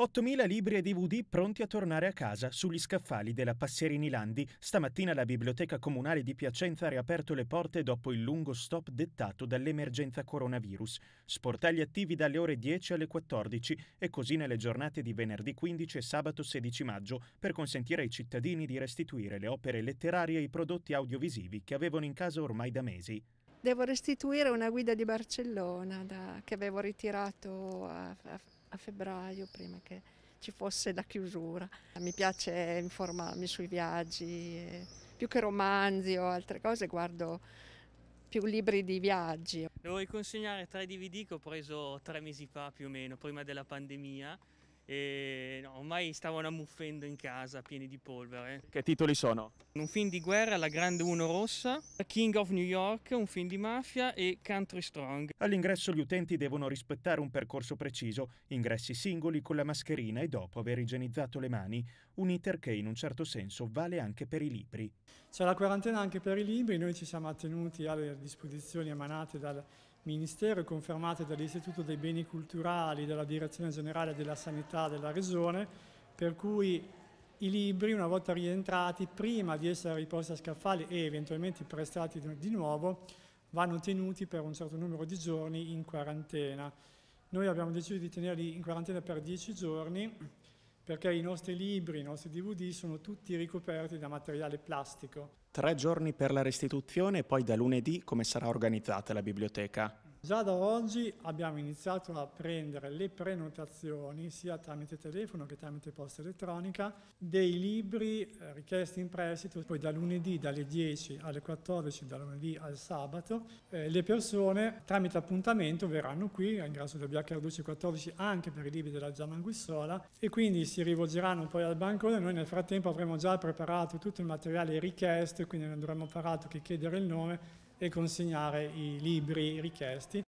8.000 libri e DVD pronti a tornare a casa sugli scaffali della Passerini Landi. Stamattina la Biblioteca Comunale di Piacenza ha riaperto le porte dopo il lungo stop dettato dall'emergenza coronavirus. Sportelli attivi dalle ore 10 alle 14 e così nelle giornate di venerdì 15 e sabato 16 maggio per consentire ai cittadini di restituire le opere letterarie e i prodotti audiovisivi che avevano in casa ormai da mesi. Devo restituire una guida di Barcellona da, che avevo ritirato a, a a febbraio prima che ci fosse la chiusura. Mi piace informarmi sui viaggi, più che romanzi o altre cose guardo più libri di viaggi. Devo riconsegnare tre DVD che ho preso tre mesi fa più o meno, prima della pandemia e no, ormai stavano ammuffendo in casa pieni di polvere. Che titoli sono? Un film di guerra, La Grande Uno Rossa, King of New York, un film di mafia e Country Strong. All'ingresso gli utenti devono rispettare un percorso preciso, ingressi singoli con la mascherina e dopo aver igienizzato le mani, un iter che in un certo senso vale anche per i libri. C'è la quarantena anche per i libri, noi ci siamo attenuti alle disposizioni emanate dal Ministero e confermate dall'Istituto dei Beni Culturali, dalla Direzione Generale della Sanità della Regione, per cui i libri, una volta rientrati, prima di essere riposti a scaffali e eventualmente prestati di nuovo, vanno tenuti per un certo numero di giorni in quarantena. Noi abbiamo deciso di tenerli in quarantena per 10 giorni, perché i nostri libri, i nostri DVD sono tutti ricoperti da materiale plastico. Tre giorni per la restituzione e poi da lunedì come sarà organizzata la biblioteca? Già da oggi abbiamo iniziato a prendere le prenotazioni, sia tramite telefono che tramite posta elettronica, dei libri eh, richiesti in prestito. Poi da lunedì dalle 10 alle 14, da lunedì al sabato, eh, le persone tramite appuntamento verranno qui, all'ingresso del Via Carducci 14, anche per i libri della Gianna Guissola, e quindi si rivolgeranno poi al bancone. Noi nel frattempo avremo già preparato tutto il materiale richiesto, quindi non avremo altro che chiedere il nome e consegnare i libri richiesti